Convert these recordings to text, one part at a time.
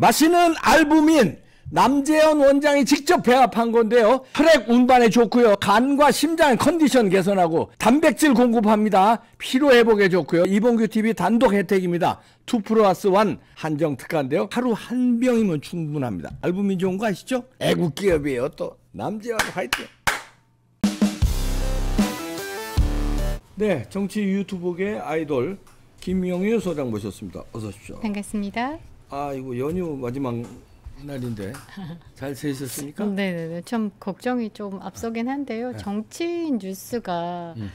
맛있는 알부민 남재현 원장이 직접 배합한 건데요. 혈액 운반에 좋고요. 간과 심장 컨디션 개선하고 단백질 공급합니다. 피로 회복에 좋고요. 이봉규 TV 단독 혜택입니다. 2 플러스 1 한정 특가인데요. 하루 한 병이면 충분합니다. 알부민 좋은 거 아시죠? 애국 기업이에요. 또 남재현 화이팅. 네, 정치 유튜브계 아이돌 김용유 소장 모셨습니다. 어서 오십시오. 반갑습니다. 아이거 연휴 마지막 날인데 잘지셨습니까 음, 네네네. 참 걱정이 좀 앞서긴 한데요. 네. 정치인 뉴스가 음.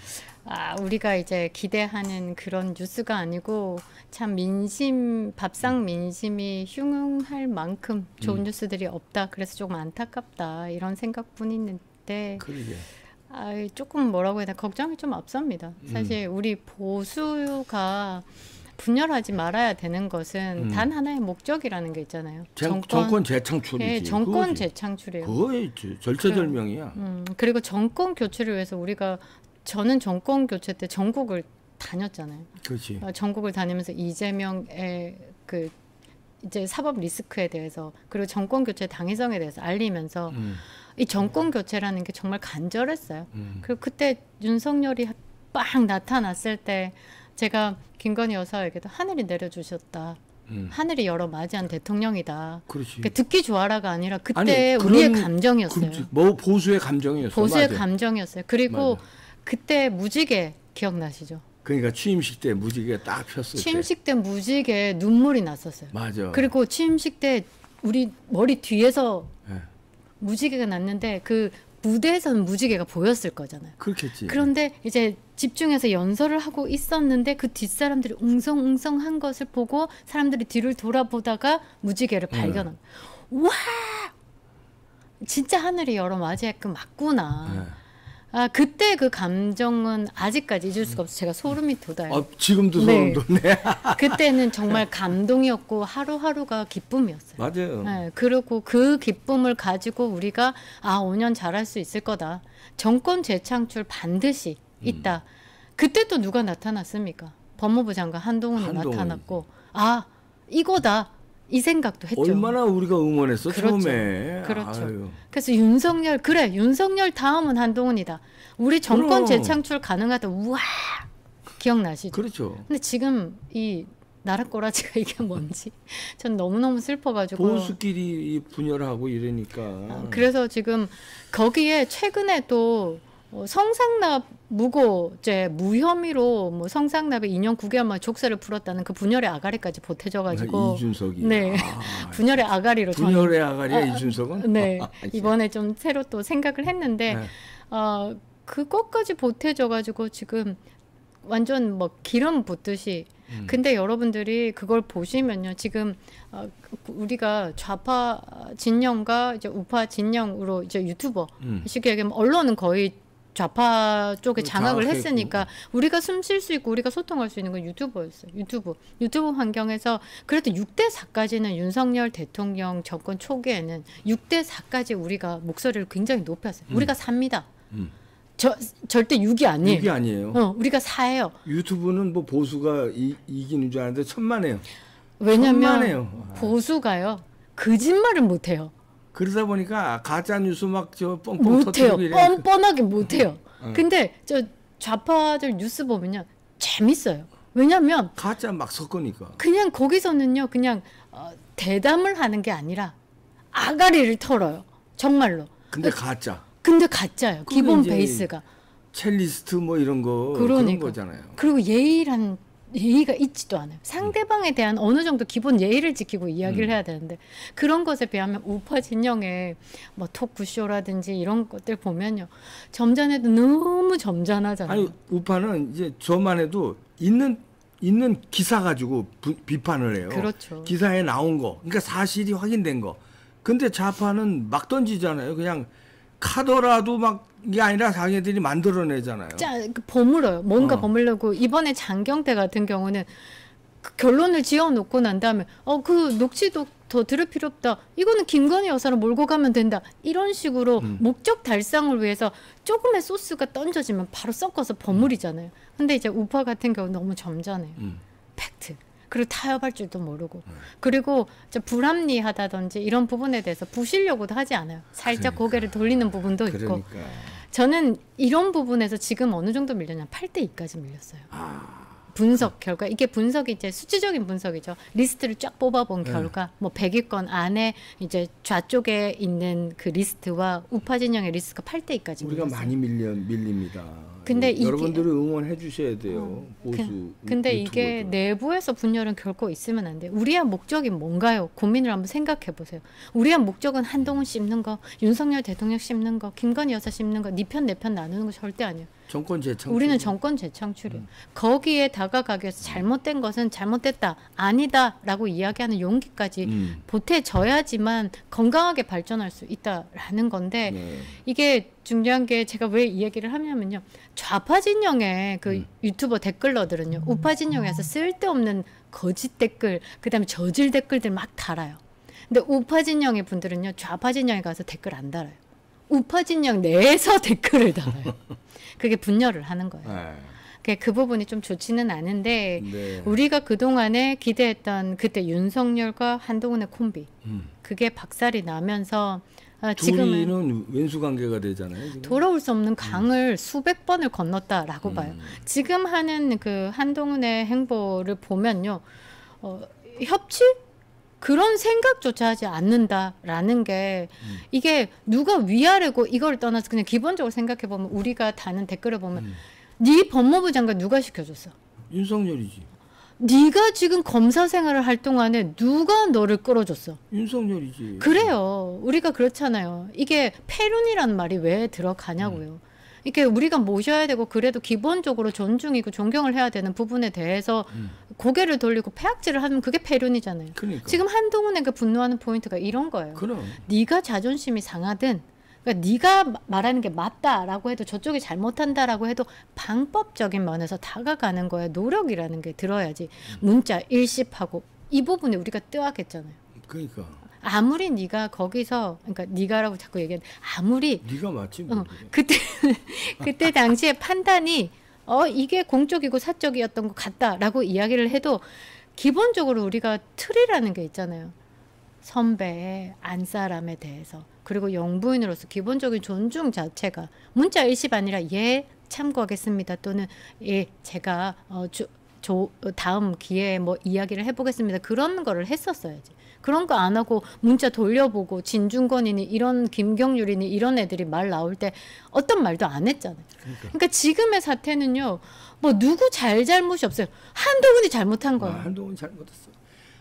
아, 우리가 이제 기대하는 그런 뉴스가 아니고 참 민심 밥상 음. 민심이 흉흉할 만큼 좋은 음. 뉴스들이 없다. 그래서 조금 안타깝다 이런 생각뿐인데. 그러게. 아, 조금 뭐라고 해야 되나 걱정이 좀 앞섭니다. 음. 사실 음. 우리 보수가 분열하지 말아야 되는 것은 음. 단 하나의 목적이라는 게 있잖아요. 제, 정권, 정권, 재창출이지. 네, 정권 그거지. 재창출이에요. 그거의 절체절명이야. 그리 음, 그리고 정권 교체를 위해서 우리가 저는 정권 교체 때 전국을 다녔잖아요. 그렇지. 어, 전국을 다니면서 이재명의 그 이제 사법 리스크에 대해서 그리고 정권 교체 당위성에 대해서 알리면서 음. 이 정권 교체라는 게 정말 간절했어요. 음. 그리고 그때 윤석열이 빵 나타났을 때 제가 김건희 여사에게도 하늘이 내려주셨다. 음. 하늘이 열어 맞이한 대통령이다. 그러니까 듣기 좋아라가 아니라 그때 아니, 우리의 그 감정이었어요. 그, 뭐 보수의 감정이었어요. 보수의 맞아. 감정이었어요. 그리고 맞아. 그때 무지개 기억나시죠? 그러니까 취임식 때 무지개 딱 폈을 취임식 때. 때 무지개 눈물이 났었어요. 맞아. 그리고 취임식 때 우리 머리 뒤에서 네. 무지개가 났는데 그 무대에서는 무지개가 보였을 거잖아요. 그렇겠지. 그런데 이제 집중해서 연설을 하고 있었는데 그 뒷사람들이 웅성웅성한 것을 보고 사람들이 뒤를 돌아보다가 무지개를 음. 발견한 와 진짜 하늘이 여러 마지게 맞구나 네. 아 그때 그 감정은 아직까지 잊을 수가 없어 제가 소름이 돋아요 아, 지금도 소름 돋 네. 그때는 정말 네. 감동이었고 하루하루가 기쁨이었어요 맞아요 네, 그리고 그 기쁨을 가지고 우리가 아 5년 잘할 수 있을 거다 정권 재창출 반드시 음. 있다. 음. 그때 또 누가 나타났습니까? 법무부 장관 한동훈이 한동훈. 나타났고 아 이거다 이 생각도 했죠. 얼마나 우리가 응원했어 그렇죠. 처음에. 그렇죠. 아유. 그래서 윤석열 그래 윤석열 다음은 한동훈이다. 우리 정권 그럼. 재창출 가능하다. 우와 기억나시죠? 그렇죠. 근데 지금 이 나라 꼬라지가 이게 뭔지 전 너무너무 슬퍼가지고 보수끼리 분열하고 이러니까 아, 그래서 지금 거기에 최근에 또뭐 성상납 무고죄 무혐의로 뭐 성상납에 2년 9개월 만 족쇄를 풀었다는 그 분열의 아가리까지 보태져가지고 아, 이준석이 네 아, 분열의 아가리로 분열의 아가리야 아, 아, 이준석은 네 아, 예. 이번에 좀 새로 또 생각을 했는데 네. 어 그것까지 보태져가지고 지금 완전 뭐 기름 붓듯이 음. 근데 여러분들이 그걸 보시면요 지금 어, 우리가 좌파 진영과 이제 우파 진영으로 이제 유튜버 음. 쉽게 얘기하면 언론은 거의 좌파 쪽에 음, 장악을 아, 했으니까 있고. 음, 음. 우리가 숨 쉴 수 있고 우리가 소통할 수 있는 건 유튜버였어요. 유튜브. 유튜브 환경에서 그래도 6대 4까지는 윤석열 대통령 정권 초기에는 6대 4까지 우리가 목소리를 굉장히 높였어요. 음. 우리가 삽니다. 음. 저, 절대 6이 아니에요. 6이 아니에요. 어, 우리가 4예요. 유튜브는 뭐 보수가 이, 이기는 줄 알았는데 천만에요. 왜냐면 천만에요. 보수가요. 거짓말을 못해요. 그러다 보니까 가짜 뉴스 막 저 뻥뻥 터트리 뻔뻔하게 못해요. 근데 저 좌파들 뉴스 보면요 재밌어요. 왜냐면 가짜 막 섞으니까. 그냥 거기서는요 그냥 어, 대담을 하는 게 아니라 아가리를 털어요. 정말로. 근데 그 가짜. 근데 가짜요. 기본 베이스가. 첼리스트 뭐 이런 거 그러니까. 그런 거잖아요. 그리고 예의란 예의가 있지도 않아요. 음. 상대방에 대한 어느 정도 기본 예의를 지키고 이야기를 음. 해야 되는데 그런 것에 비하면 우파 진영의 뭐 토크쇼라든지 이런 것들 보면요. 점잖해도 너무 점잖하잖아요. 아니 우파는 이제 저만 해도 있는 있는 기사 가지고 부, 비판을 해요. 그렇죠. 기사에 나온 거. 그러니까 사실이 확인된 거. 근데 좌파는 막 던지잖아요. 그냥 카더라도 막게 아니라 자기들이 만들어내잖아요. 자, 그 버물어요. 뭔가 어. 버물려고 이번에 장경태 같은 경우는 그 결론을 지어놓고 난 다음에 어 그 녹취도 더 들을 필요 없다. 이거는 김건희 여사를 몰고 가면 된다. 이런 식으로 음. 목적 달성을 위해서 조금의 소스가 던져지면 바로 섞어서 버무리잖아요. 근데 이제 우파 같은 경우 는 너무 점잖아요. 음. 팩트. 그리고 타협할 줄도 모르고 음. 그리고 저 불합리하다든지 이런 부분에 대해서 부실려고도 하지 않아요. 살짝 그러니까. 고개를 돌리는 부분도 그러니까. 있고 저는 이런 부분에서 지금 어느 정도 밀렸냐 8대 2까지 밀렸어요. 아. 분석 결과 이게 분석이 이제 수치적인 분석이죠. 리스트를 쫙 뽑아본 네. 결과 네. 뭐 뭐백위권 안에 이제 좌쪽에 있는 그 리스트와 우파 진영의 리스트가 8대 까지 우리가 많이 밀려 밀립니다. 근데 여러분들이 응원해 주셔야 돼요. 어, 보수. 근데 유튜버들. 이게 내부에서 분열은 결코 있으면 안 돼요. 우리의 목적이 뭔가요? 고민을 한번 생각해 보세요. 우리의 목적은 한동훈 씹는 거, 윤석열 대통령 씹는 거, 김건희 여사 씹는 거, 니편내 편 나누는 거 절대 아니에요. 정권 재창 우리는 정권 재창출이요. 음. 거기에 다가가기 위해서 잘못된 것은 잘못됐다, 아니다라고 이야기하는 용기까지 음. 보태져야지만 건강하게 발전할 수 있다라는 건데 네. 이게 중요한 게 제가 왜 이 얘기를 하냐면요. 좌파 진영의 그 음. 유튜버 댓글러들은요. 음. 우파 진영에서 쓸데없는 거짓 댓글, 그다음에 저질 댓글들 막 달아요. 근데 우파 진영의 분들은요. 좌파 진영에 가서 댓글 안 달아요. 우파 진영 내에서 댓글을 달아요. 그게 분열을 하는 거예요. 네. 그 부분이 좀 좋지는 않은데 네. 우리가 그동안에 기대했던 그때 윤석열과 한동훈의 콤비 음. 그게 박살이 나면서 아, 지금은 왼수 관계가 되잖아요. 지금. 돌아올 수 없는 음. 강을 음. 수백 번을 건넜다라고 음. 봐요. 지금 하는 그 한동훈의 행보를 보면요. 어, 협치? 그런 생각조차 하지 않는다라는 게 음. 이게 누가 위아래고 이걸 떠나서 그냥 기본적으로 생각해 보면 우리가 다는 댓글을 보면 음. 네 법무부 장관 누가 시켜줬어? 윤석열이지. 네가 지금 검사 생활을 할 동안에 누가 너를 끌어줬어? 윤석열이지. 그래요. 우리가 그렇잖아요. 이게 폐륜이라는 말이 왜 들어가냐고요. 음. 이렇게 우리가 모셔야 되고 그래도 기본적으로 존중이고 존경을 해야 되는 부분에 대해서 음. 고개를 돌리고 폐악질을 하면 그게 폐륜이잖아요 그러니까. 지금 한동훈에게 분노하는 포인트가 이런 거예요. 그럼. 네가 자존심이 상하든 그러니까 네가 말하는 게 맞다라고 해도 저쪽이 잘못한다라고 해도 방법적인 면에서 다가가는 거야. 노력이라는 게 들어야지. 음. 문자 일십하고 이 부분에 우리가 뜨악했잖아요. 그러니까. 아무리 네가 거기서 그러니까 네가라고 자꾸 얘기하 아무리 네가 맞지 뭐. 어, 그때 그때 당시에 판단이 어 이게 공적이고 사적이었던 것 같다라고 이야기를 해도 기본적으로 우리가 틀이라는 게 있잖아요. 선배, 안사람에 대해서 그리고 영부인으로서 기본적인 존중 자체가 문자 일시 아니라 예 참고하겠습니다 또는 예 제가 어, 주, 조, 다음 기회에 뭐 이야기를 해보겠습니다 그런 거를 했었어야지 그런 거 안 하고 문자 돌려보고 진중권이니 이런 김경률이니 이런 애들이 말 나올 때 어떤 말도 안 했잖아요. 그러니까, 그러니까 지금의 사태는요. 뭐 누구 잘잘못이 없어요. 한동훈이 잘못한 거예요. 아, 한동훈 잘못했어.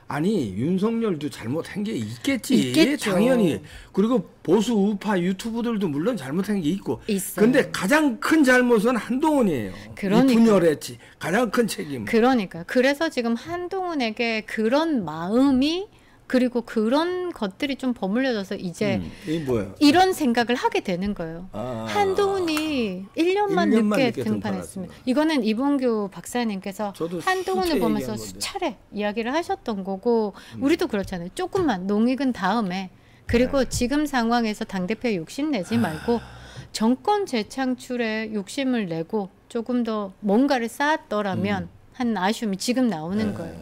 아니 윤석열도 잘못한 게 있겠지 있겠죠. 당연히 그리고 보수 우파 유튜브들도 물론 잘못한 게 있고 있어요. 근데 가장 큰 잘못은 한동훈이에요 그러니까. 분열했지 가장 큰 책임 그러니까 그래서 지금 한동훈에게 그런 마음이 그리고 그런 것들이 좀 버물려져서 이제 음, 이런 생각을 하게 되는 거예요. 아, 아, 아. 한동훈이 1년만, 1년만 늦게, 늦게 등판했습니다. 이거는 이봉규 박사님께서 한동훈을 보면서 수차례 이야기를 하셨던 거고 음. 우리도 그렇잖아요. 조금만 농익은 다음에 그리고 네. 지금 상황에서 당대표 욕심 내지 아. 말고 아. 정권 재창출에 욕심을 내고 조금 더 뭔가를 쌓았더라면 음. 한 아쉬움이 지금 나오는 네. 거예요.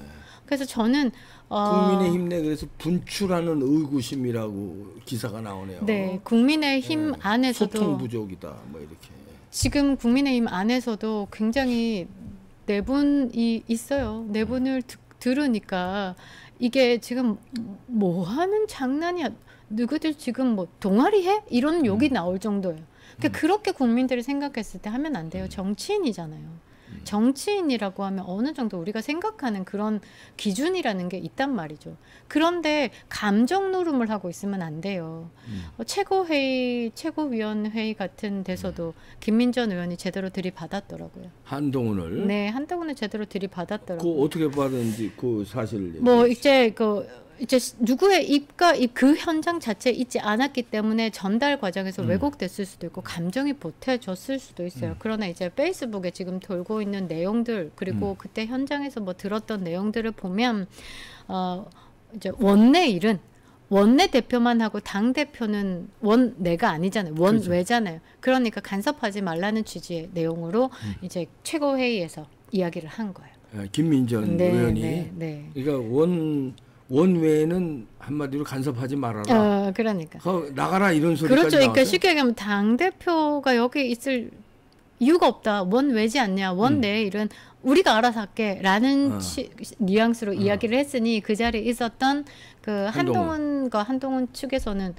그래서 저는 아. 국민의힘내 그래서 분출하는 의구심이라고 기사가 나오네요. 네, 국민의힘 네. 안에서도 소통 부족이다, 뭐 이렇게. 지금 국민의힘 안에서도 굉장히 내분이 네 있어요. 내분을 네 음. 들으니까 이게 지금 뭐 하는 장난이야? 누구들 지금 뭐 동아리 해? 이런 욕이 음. 나올 정도예요. 그러니까 음. 그렇게 국민들이 생각했을 때 하면 안 돼요. 정치인이잖아요. 정치인이라고 하면 어느 정도 우리가 생각하는 그런 기준이라는 게 있단 말이죠. 그런데 감정 노름을 하고 있으면 안 돼요. 음. 어, 최고회의, 최고위원회의 같은 데서도 네. 김민전 의원이 제대로 들이받았더라고요. 한동훈을? 네, 한동훈을 제대로 들이받았더라고요. 그 어떻게 받았는지 그 사실을. 뭐 이제 그 이제 누구의 입과 입그 현장 자체에 있지 않았기 때문에 전달 과정에서 음. 왜곡됐을 수도 있고 감정이 보태졌을 수도 있어요. 음. 그러나 이제 페이스북에 지금 돌고 있는 내용들 그리고 음. 그때 현장에서 뭐 들었던 내용들을 보면 어 이제 원내 일은 원내 대표만 하고 당 대표는 원 내가 아니잖아요. 원 그렇죠. 외잖아요. 그러니까 간섭하지 말라는 취지의 내용으로 음. 이제 최고회의에서 이야기를 한 거예요. 아, 김민전 네, 의원이 네, 네. 그러니까 원 원외에는 한마디로 간섭하지 말아라. 어, 그러니까. 나가라 이런 소리까 그렇죠. 그러니까 쉽게 얘기하면 당 대표가 여기 있을 이유가 없다. 원외지 않냐. 원내 음. 이런 우리가 알아서 할게라는 어. 취, 뉘앙스로 어. 이야기를 했으니 그 자리에 있었던 그 한동훈. 한동훈과 한동훈 측에서는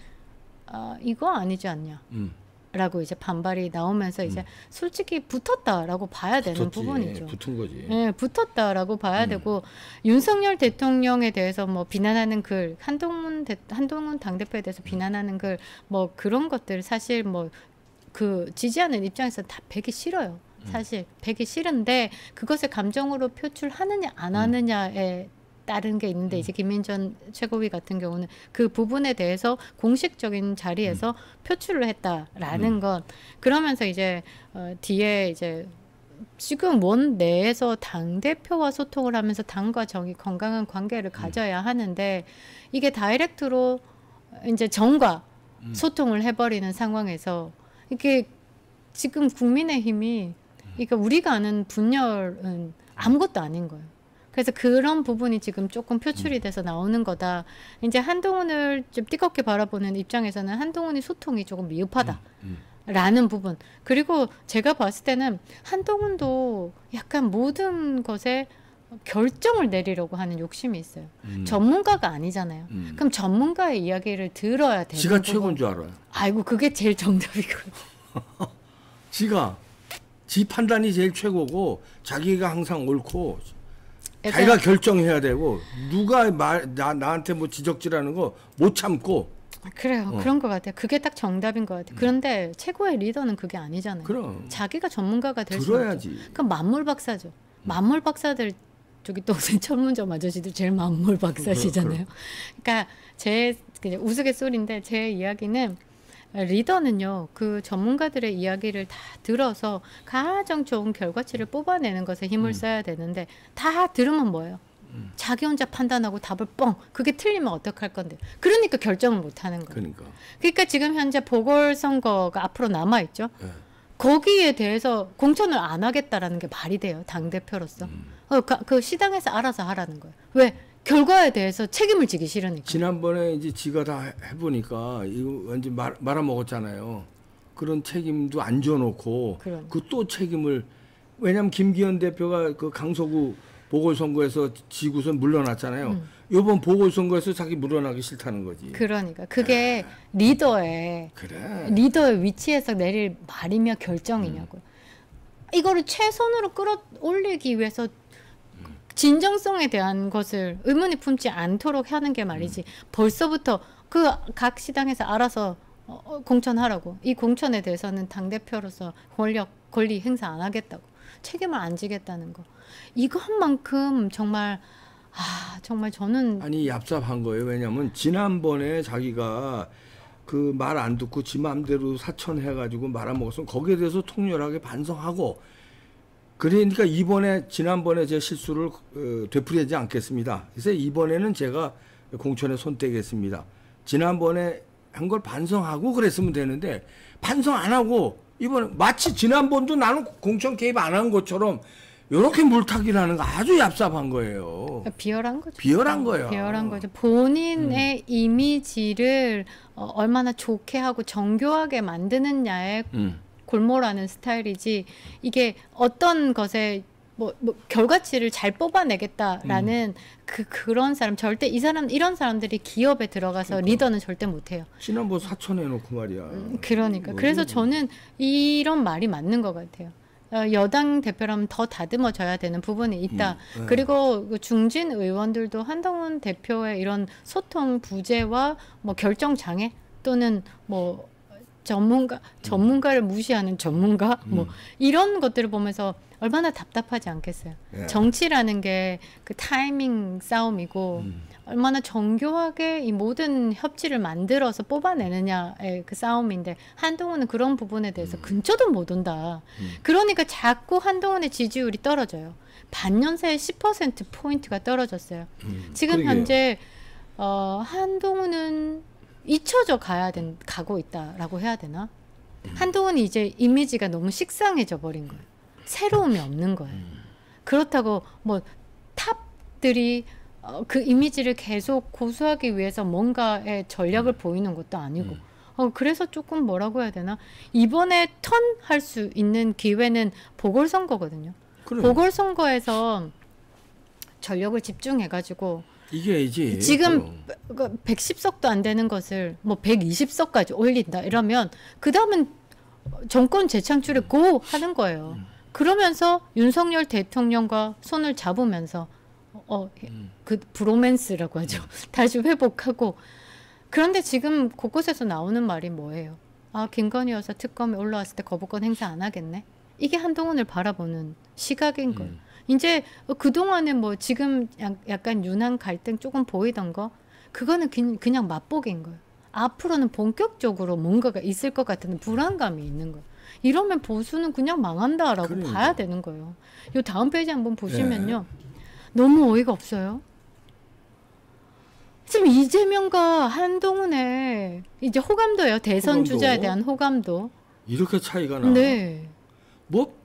아, 이거 아니지 않냐. 음. 라고 이제 반발이 나오면서 이제 음. 솔직히 붙었다라고 봐야 붙었지. 되는 부분이죠. 붙은 거지. 예, 붙었다라고 봐야 음. 되고 윤석열 대통령에 대해서 뭐 비난하는 글, 한동훈 대, 한동훈 당대표에 대해서 음. 비난하는 글, 뭐 그런 것들 사실 뭐 그 지지하는 입장에서 다 배기 싫어요. 음. 사실 배기 싫은데 그것을 감정으로 표출하느냐 안 음. 하느냐에 음. 다른 게 있는데 이제 음. 김민전 최고위 같은 경우는 그 부분에 대해서 공식적인 자리에서 음. 표출을 했다라는 음. 것 그러면서 이제 어, 뒤에 이제 지금 원 내에서 당 대표와 소통을 하면서 당과 정이 건강한 관계를 음. 가져야 하는데 이게 다이렉트로 이제 정과 음. 소통을 해버리는 상황에서 이게 지금 국민의힘이 음. 그러니까 우리가 아는 분열은 아무것도 아닌 거예요. 그래서 그런 부분이 지금 조금 표출이 음. 돼서 나오는 거다. 이제 한동훈을 좀 뜨겁게 바라보는 입장에서는 한동훈이 소통이 조금 미흡하다. 음, 음. 부분. 그리고 제가 봤을 때는 한동훈도 약간 모든 것에 결정을 내리려고 하는 욕심이 있어요. 음. 전문가가 아니잖아요. 음. 그럼 전문가의 이야기를 들어야 되는 지가 최고인 줄 알아요. 아이고 그게 제일 정답이거든요. 지가 지 판단이 제일 최고고 자기가 항상 옳고 자기가 결정해야 되고 누가 말 나, 나한테 뭐 지적질하는 거 못 참고 아, 그래요. 어. 그런 것 같아요. 그게 딱 정답인 것 같아요. 음. 그런데 최고의 리더는 그게 아니잖아요. 그럼. 자기가 전문가가 될수 있죠. 그러 만물 박사죠. 음. 만물 박사들 저기 동생 천문점 아저씨도 제일 만물 박사시잖아요. 그러니까 제 우스갯소리인데 제 이야기는 리더는요, 그 전문가들의 이야기를 다 들어서 가장 좋은 결과치를 뽑아내는 것에 힘을 음. 써야 되는데, 다 들으면 뭐예요? 음. 자기 혼자 판단하고 답을 뻥. 그게 틀리면 어떡할 건데. 그러니까 결정을 못 하는 거예요. 그러니까. 그러니까 지금 현재 보궐선거가 앞으로 남아있죠. 네. 거기에 대해서 공천을 안 하겠다라는 게 말이 돼요. 당대표로서. 음. 어, 그 시당에서 알아서 하라는 거예요. 왜? 결과에 대해서 책임을 지기 싫으니까. 지난번에 이제 지가 다 해보니까 이거 완전 말, 말아먹었잖아요. 그런 책임도 안 줘놓고 그또 그 책임을 왜냐하면 김기현 대표가 그 강서구 보궐선거에서 지구선 물러났잖아요. 음. 이번 보궐선거에서 자기 물러나기 싫다는 거지. 그러니까 그게 그 리더의 그래. 리더의 위치에서 내릴 말이며 결정이냐고 음. 이거를 최선으로 끌어올리기 위해서 진정성에 대한 것을 의문이 품지 않도록 하는 게 말이지 음. 벌써부터 그 각 시당에서 알아서 어, 어, 공천하라고 이 공천에 대해서는 당 대표로서 권력 권리 행사 안 하겠다고 책임을 안 지겠다는 거 이것만큼 정말 아 정말 저는 아니 얍삽한 거예요 왜냐하면 지난번에 자기가 그 말 안 듣고 지 마음대로 사천해가지고 말아먹었으면 거기에 대해서 통렬하게 반성하고 그러니까 이번에 지난번에 제 실수를 어, 되풀이하지 않겠습니다. 그래서 이번에는 제가 공천에 손 떼겠습니다. 지난번에 한 걸 반성하고 그랬으면 되는데 반성 안 하고 이번 마치 지난번도 나는 공천 개입 안 한 것처럼 이렇게 물타기를 하는 거 아주 얍삽한 거예요. 그러니까 비열한 거죠. 비열한 거예요. 비열한 거죠. 본인의 음. 이미지를 어, 얼마나 좋게 하고 정교하게 만드느냐에 음. 골몰하는 스타일이지 이게 어떤 것에 뭐, 뭐 결과치를 잘 뽑아내겠다라는 음. 그 그런 사람 절대 이 사람 이런 사람들이 기업에 들어가서 그러니까. 리더는 절대 못해요. 지난번 사천에 놓고 말이야. 음, 그러니까 뭐, 그래서 뭐. 저는 이런 말이 맞는 것 같아요. 어, 여당 대표라면 더 다듬어져야 되는 부분이 있다. 음, 네. 그리고 그 중진 의원들도 한동훈 대표의 이런 소통 부재와 뭐 결정 장애 또는 뭐 전문가 음. 전문가를 무시하는 전문가 음. 뭐 이런 것들을 보면서 얼마나 답답하지 않겠어요. 예. 정치라는 게 그 타이밍 싸움이고 음. 얼마나 정교하게 이 모든 협치를 만들어서 뽑아내느냐의 그 싸움인데 한동훈은 그런 부분에 대해서 음. 근처도 못 온다. 음. 그러니까 자꾸 한동훈의 지지율이 떨어져요. 반년 사에10% 포인트가 떨어졌어요. 음. 지금 그러게요. 현재 어, 한동훈은 잊혀져 가야 된 가고 있다라고 해야 되나? 음. 한동훈이 이제 이미지가 너무 식상해져 버린 거예요. 새로움이 없는 거예요. 음. 그렇다고 뭐 탑들이 어, 그 이미지를 계속 고수하기 위해서 뭔가의 전략을 음. 보이는 것도 아니고 음. 어, 그래서 조금 뭐라고 해야 되나 이번에 턴할 수 있는 기회는 보궐선거거든요. 그래 보궐선거에서 전력을 집중해가지고 이겨야지. 지금 그럼. 110석도 안 되는 것을 뭐 120석까지 올린다 이러면 그 다음은 정권 재창출에 고 하는 거예요. 음. 그러면서 윤석열 대통령과 손을 잡으면서 어그 음. 브로맨스라고 하죠. 음. 다시 회복하고 그런데 지금 곳곳에서 나오는 말이 뭐예요? 아 김건희 여사 특검에 올라왔을 때 거부권 행사 안 하겠네. 이게 한동훈을 바라보는 시각인 거예요. 이제 그동안에 뭐 지금 약간 유난 갈등 조금 보이던 거 그거는 그, 그냥 맛보기인 거예요. 앞으로는 본격적으로 뭔가가 있을 것 같은 불안감이 있는 거예요. 이러면 보수는 그냥 망한다라고 그래요. 그러니까. 봐야 되는 거예요. 요 다음 페이지 한번 보시면요. 예. 너무 어이가 없어요. 지금 이재명과 한동훈의 이제 호감도요 대선 호감도. 주자에 대한 호감도. 이렇게 차이가 나. 네. 뭐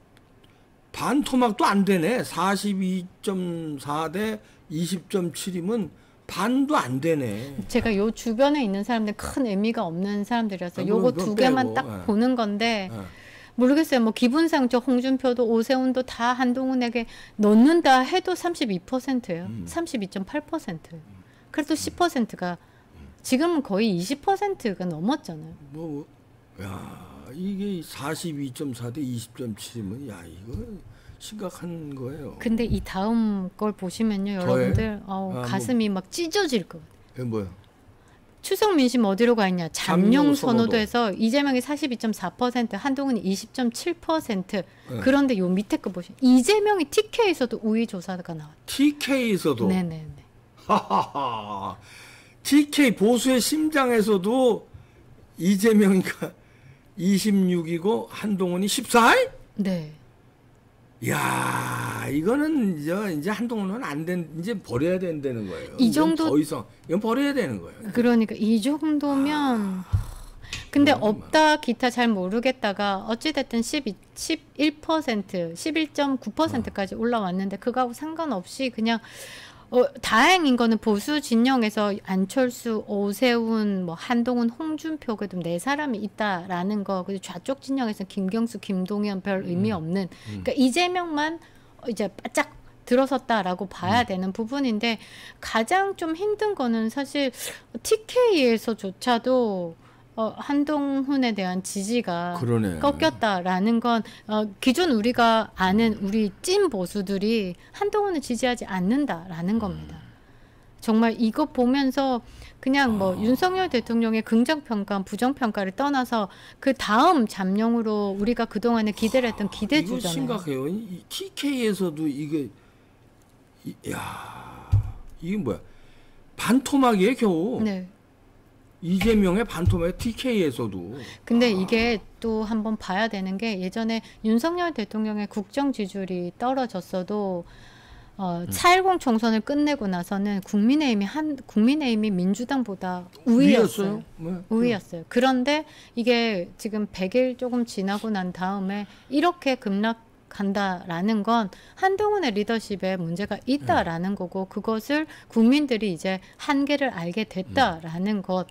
반토막도 안 되네. 42.4 대 20.7이면 반도 안 되네. 제가 요 주변에 있는 사람들 큰 의미가 없는 사람들이라서 아, 요거 두 개만 빼고. 딱 예. 보는 건데 네. 모르겠어요. 뭐 기분상 저 홍준표도 오세훈도 다 한동훈에게 넣는다 해도 32%예요. 음. 32.8%. 그래도 10%가 지금은 거의 20%가 넘었잖아요. 뭐 야. 이게 42.4 대 20.7이면 야 이거 심각한 거예요. 근데 이 다음 걸 보시면요, 여러분들 어우, 아, 뭐. 가슴이 뭐. 막 찢어질 것. 예, 뭐요? 추석 민심 어디로 가 있냐? 잠룡 선호도에서 이재명이 42.4%, 한동훈이 20.7%. 네. 예. 그런데 요 밑에 거 보시면 이재명이 TK에서도 우위 조사가 나왔 TK에서도. 네네네. 하하하. TK 보수의 심장에서도 이재명이가 26이고 한동훈이 14일? 네. 야 이거는 이제, 이제 한동훈은 안 된, 이제 버려야 된다는 거예요. 이 정도. 더 이상, 이건 버려야 되는 거예요. 그러니까, 이 정도면. 아... 근데 없다 기타 잘 모르겠다가 어찌됐든 1 11%, 1 9까지 올라왔는데 그거하고 상관없이 그냥 어, 다행인 거는 보수 진영에서 안철수, 오세훈, 뭐 한동훈, 홍준표 그래도 네 사람이 있다라는 거. 그리고 좌쪽 진영에서 김경수, 김동연 별 의미 음. 없는. 음. 그러니까 이재명만 이제 바짝 들어섰다라고 봐야 음. 되는 부분인데 가장 좀 힘든 거는 사실 어, TK에서조차도 어, 한동훈에 대한 지지가 그러네. 꺾였다라는 건 어, 기존 우리가 아는 우리 찐 보수들이 한동훈을 지지하지 않는다라는 음. 겁니다. 정말 이것 보면서 그냥 뭐 아. 윤석열 대통령의 긍정평가, 부정평가를 떠나서 그 다음 잠룡으로 우리가 그동안에 기대를 했던 아, 기대주잖아요. 이거 심각해요. TK에서도 이게 야 이게 뭐야 반토막이에요 겨우. 네. 이재명의 반토막 TK에서도. 근데 아. 이게 또 한번 봐야 되는 게 예전에 윤석열 대통령의 국정 지지율이 떨어졌어도 어, 음. 차일공 총선을 끝내고 나서는 국민의힘이 한 국민의힘이 민주당보다 우위였어요. 네. 우위였어요. 그런데 이게 지금 100일 조금 지나고 난 다음에 이렇게 급락 간다라는 건 한동훈의 리더십에 문제가 음. 있다라는 거고 그것을 국민들이 이제 한계를 알게 됐다라는 것.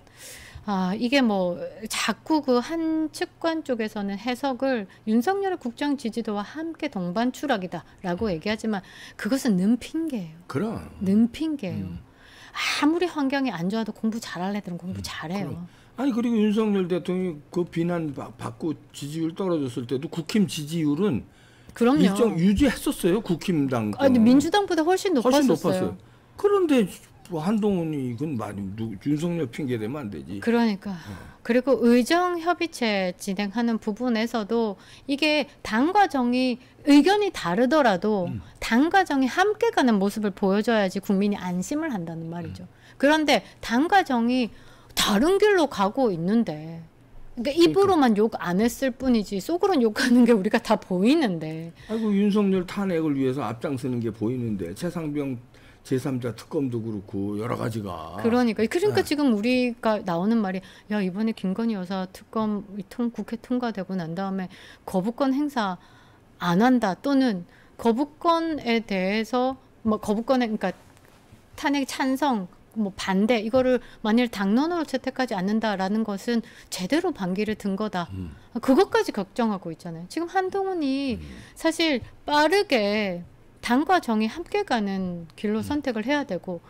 아, 이게 뭐 자꾸 그 한 측관 쪽에서는 해석을 윤석열의 국정 지지도와 함께 동반 추락이다라고 음. 얘기하지만 그것은 는 핑계예요. 그럼. 는 핑계예요. 음. 아무리 환경이 안 좋아도 공부 잘할 애들은 공부 음, 잘해요. 그럼. 아니 그리고 윤석열 대통령이 그 비난 받고 지지율 떨어졌을 때도 국힘 지지율은 그럼요. 일정 유지했었어요 국힘당. 아니 민주당보다 훨씬 높았었어요. 훨씬 높았어요. 그런데 뭐 한동훈이 이건 많이 윤석열 핑계 대면 안 되지. 그러니까. 어. 그리고 의정 협의체 진행하는 부분에서도 이게 당과 정이 의견이 다르더라도 음. 당과 정이 함께 가는 모습을 보여줘야지 국민이 안심을 한다는 말이죠. 음. 그런데 당과 정이 다른 길로 가고 있는데 그러니까 입으로만 욕 안 했을 뿐이지 속으론 욕하는 게 우리가 다 보이는데. 아이고 윤석열 탄핵을 위해서 앞장서는 게 보이는데 최상병 제3자 특검도 그렇고 여러 가지가. 그러니까 그러니까 네. 지금 우리가 나오는 말이 야 이번에 김건희 여사 특검 통 국회 통과되고 난 다음에 거부권 행사 안 한다 또는 거부권에 대해서 뭐 거부권에 그러니까 탄핵 찬성 뭐 반대 이거를 만일 당론으로 채택하지 않는다라는 것은 제대로 반기를 든 거다. 음. 그것까지 걱정하고 있잖아요. 지금 한동훈이 음. 사실 빠르게 당과 정이 함께 가는 길로 음. 선택을 해야 되고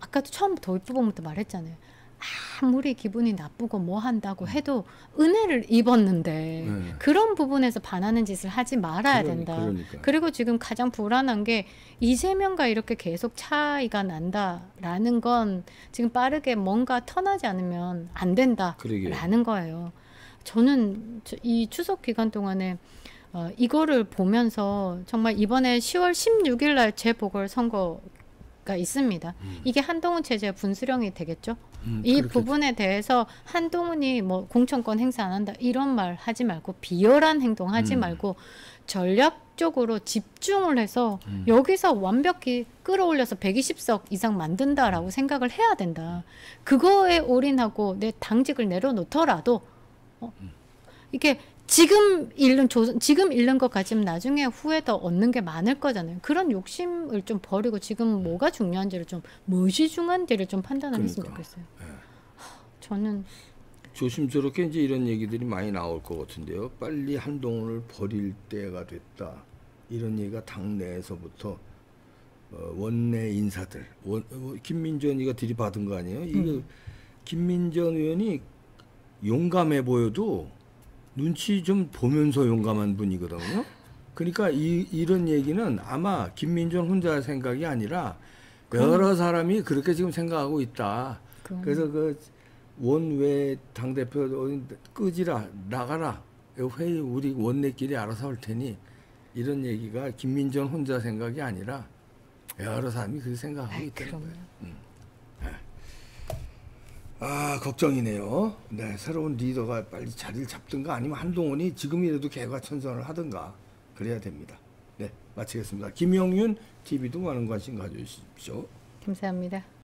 아까도 처음 도입부분부터 말했잖아요. 아무리 기분이 나쁘고 뭐 한다고 해도 은혜를 입었는데 네. 그런 부분에서 반하는 짓을 하지 말아야 그러니, 된다. 그러니까. 그리고 지금 가장 불안한 게 이재명과 이렇게 계속 차이가 난다라는 건 지금 빠르게 뭔가 터나지 않으면 안 된다라는 그러게요. 거예요. 저는 이 추석 기간 동안에 어, 이거를 보면서 정말 이번에 10월 16일 날 재보궐 선거 가 있습니다. 음. 이게 한동훈 체제 분수령이 되겠죠. 음, 이 부분에 대해서 한동훈이 뭐 공천권 행사 안 한다 이런 말 하지 말고 비열한 행동 하지 음. 말고 전략적으로 집중을 해서 음. 여기서 완벽히 끌어올려서 120석 이상 만든다라고 생각을 해야 된다. 그거에 올인하고 내 당직을 내려놓더라도 어, 음. 이게 지금 잃는 조, 지금 잃는 것 같지만 나중에 후에 더 얻는 게 많을 거잖아요. 그런 욕심을 좀 버리고 지금 음. 뭐가 중요한지를 좀 무엇이 중요한지를 좀 판단을 그러니까. 좋겠어요. 네. 저는 조심스럽게 이제 이런 얘기들이 많이 나올 것 같은데요. 빨리 한동훈을 버릴 때가 됐다. 이런 얘기가 당내에서부터 어, 원내 인사들 원, 어, 뭐 김민전 이가 들이받은 거 아니에요? 음. 이 김민전 의원이 용감해 보여도 눈치 좀 보면서 용감한 분이거든요. 그러니까 이, 이런 얘기는 아마 김민준 혼자 생각이 아니라 여러 사람이 그렇게 지금 생각하고 있다. 그럼. 그래서 그 원외 당 대표 끄지라 나가라 회의 우리 원내끼리 알아서 할 테니 이런 얘기가 김민전 혼자 생각이 아니라 여러 사람이 그렇게 생각하고 있다는 거예요. 음. 아 걱정이네요. 네 새로운 리더가 빨리 자리를 잡든가 아니면 한동훈이 지금이라도 개과천선을 하든가 그래야 됩니다. 네 마치겠습니다. 김영윤 TV도 많은 관심 가져주십시오. 감사합니다.